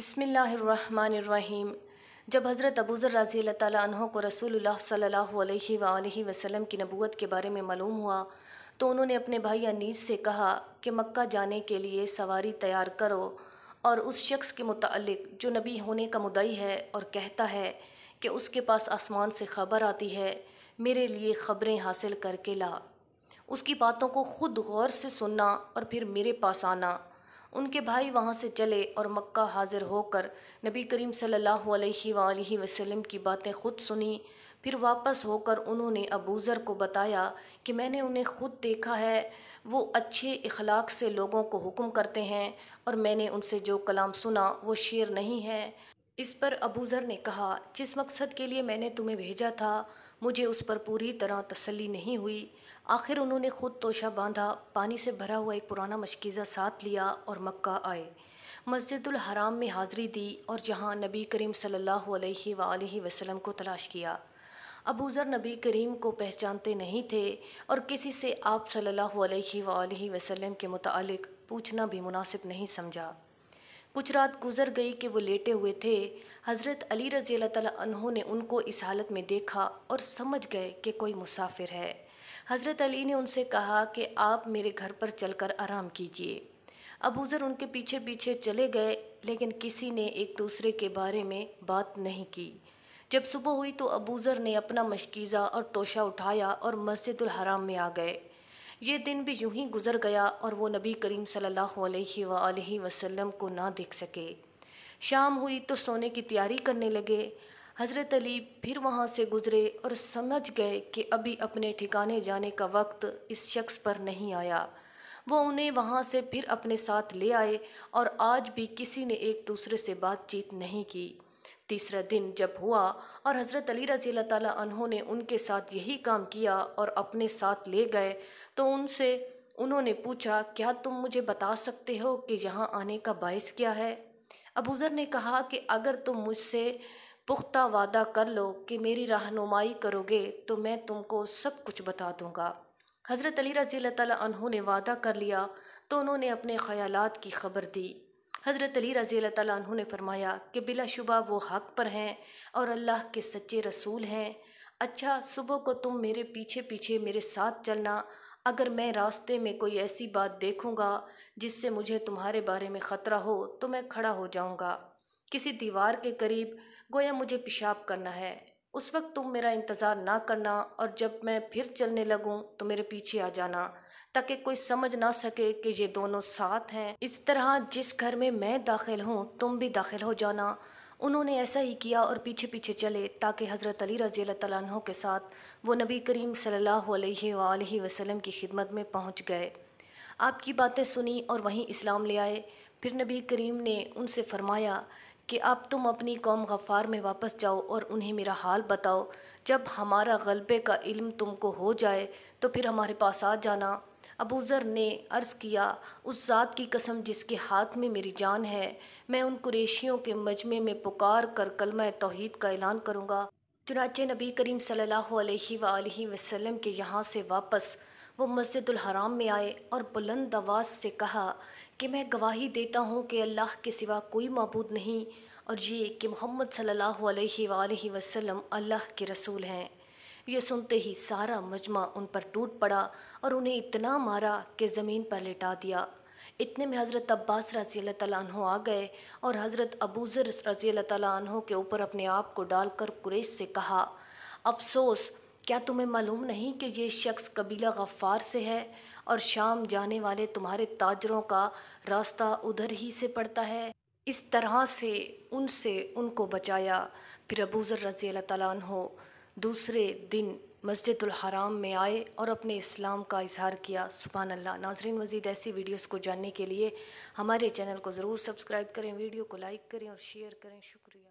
बिसमीम जब हज़रत अबूज़र रज़ी तह को रसूल वसम की नबूत के बारे में मालूम हुआ तो उन्होंने अपने भाई अनीस से कहा कि मक्का जाने के लिए सवारी तैयार करो और उस शख्स के मुतलक जो नबी होने का मुदई है और कहता है कि उसके पास आसमान से ख़बर आती है मेरे लिए ख़बरें हासिल करके ला उसकी बातों को ख़ुद गौर से सुनना और फिर मेरे पास आना उनके भाई वहाँ से चले और मक्का हाजिर होकर नबी करीम सल्लल्लाहु अलैहि अलैहि वसल्लम की बातें खुद सुनी फिर वापस होकर उन्होंने अबूज़र को बताया कि मैंने उन्हें खुद देखा है वो अच्छे इखलाक से लोगों को हुक्म करते हैं और मैंने उनसे जो कलाम सुना वो शेर नहीं है इस पर अबूज़र ने कहा जिस मकसद के लिए मैंने तुम्हें भेजा था मुझे उस पर पूरी तरह तसल्ली नहीं हुई आखिर उन्होंने ख़ुद तोशा बांधा पानी से भरा हुआ एक पुराना मशकीज़ा साथ लिया और मक्का आए मस्जिदुल हराम में हाज़री दी और जहाँ नबी करीम सल्लल्लाहु अलैहि सल्ला वसल्लम को तलाश किया अबूज़र नबी करीम को पहचानते नहीं थे और किसी से आप सल्ला वसम के मुतल पूछना भी मुनासिब नहीं समझा कुछ रात गुजर गई कि वो लेटे हुए थे हज़रत अली रज़ी अल्लाह ने उनको इस हालत में देखा और समझ गए कि कोई मुसाफिर है हज़रत अली ने उनसे कहा कि आप मेरे घर पर चलकर आराम कीजिए अबूज़र उनके पीछे पीछे चले गए लेकिन किसी ने एक दूसरे के बारे में बात नहीं की जब सुबह हुई तो अबूज़र ने अपना मशकीज़ा और तोशा उठाया और मस्जिद हराम में आ गए ये दिन भी यूं ही गुजर गया और वो नबी करीम सल्लल्लाहु अलैहि वसल्लम को ना देख सके शाम हुई तो सोने की तैयारी करने लगे हज़रत अली फिर वहाँ से गुज़रे और समझ गए कि अभी अपने ठिकाने जाने का वक्त इस शख्स पर नहीं आया वो उन्हें वहाँ से फिर अपने साथ ले आए और आज भी किसी ने एक दूसरे से बातचीत नहीं की तीसरा दिन जब हुआ और हज़रत अली रज़ी तहों ने उनके साथ यही काम किया और अपने साथ ले गए तो उनसे उन्होंने पूछा क्या तुम मुझे बता सकते हो कि यहाँ आने का बायस क्या है अबूज़र ने कहा कि अगर तुम मुझसे पुख्ता वादा कर लो कि मेरी रहनुमाई करोगे तो मैं तुमको सब कुछ बता दूँगा हज़रत अली रज़ी तहों ने वादा कर लिया तो उन्होंने अपने ख़यालात की खबर दी हज़रत अली रज़ी तु ने फरमाया कि बिलाशुबा वो हक पर हैं और अल्लाह के सच्चे रसूल हैं अच्छा सुबह को तुम मेरे पीछे पीछे मेरे साथ चलना अगर मैं रास्ते में कोई ऐसी बात देखूंगा जिससे मुझे तुम्हारे बारे में ख़तरा हो तो मैं खड़ा हो जाऊंगा किसी दीवार के करीब गोया मुझे पेशाब करना है उस वक्त तुम मेरा इंतज़ार ना करना और जब मैं फिर चलने लगूं तो मेरे पीछे आ जाना ताकि कोई समझ ना सके कि ये दोनों साथ हैं इस तरह जिस घर में मैं दाखिल हूँ तुम भी दाखिल हो जाना उन्होंने ऐसा ही किया और पीछे पीछे चले ताकि हज़रत अली रज़ी तु के साथ वो नबी करीम सल्ला वसलम की खिदमत में पहुँच गए आपकी बातें सुनी और वहीं इस्लाम ले आए फिर नबी करीम ने उनसे फ़रमाया कि अब तुम अपनी कौम गफ़ार में वापस जाओ और उन्हें मेरा हाल बताओ जब हमारा गलबे का इल्म तुमको हो जाए तो फिर हमारे पास आ जाना अबूज़र ने अर्ज़ किया उस ज़ात की कसम जिसके हाथ में मेरी जान है मैं उन कुरेशियों के मजमे में पुकार कर कलमा तोहद का ऐलान करूँगा चुनाचे नबी करीम सल्लल्लाहु अलैहि वसल्लम के यहाँ से वापस वो मस्जिद हराम में आए और बुलंद आवाज़ से कहा कि मैं गवाही देता हूँ कि अल्लाह के सिवा कोई मबूद नहीं और ये कि मोहम्मद सल्ह वसलम अल्लाह के रसूल हैं ये सुनते ही सारा मजमा उन पर टूट पड़ा और उन्हें इतना मारा कि ज़मीन पर लिटा दिया इतने में हज़रत अब्बास रजी तु आ गए और हज़रत अबूज़र रजी तु के ऊपर अपने आप को डालकर कुरेश से कहा अफसोस क्या तुम्हें मालूम नहीं कि यह शख्स कबीला गफ़ार से है और शाम जाने वाले तुम्हारे ताजरों का रास्ता उधर ही से पड़ता है इस तरह से उनसे उनको बचाया फिर अबूज़र रज़ी अल्लाह हो दूसरे दिन मस्जिद हराम में आए और अपने इस्लाम का इजहार किया सुबहान अल्लाह नाजरीन मज़ीद ऐसी वीडियोस को जानने के लिए हमारे चैनल को ज़रूर सब्सक्राइब करें वीडियो को लाइक करें और शेयर करें शुक्रिया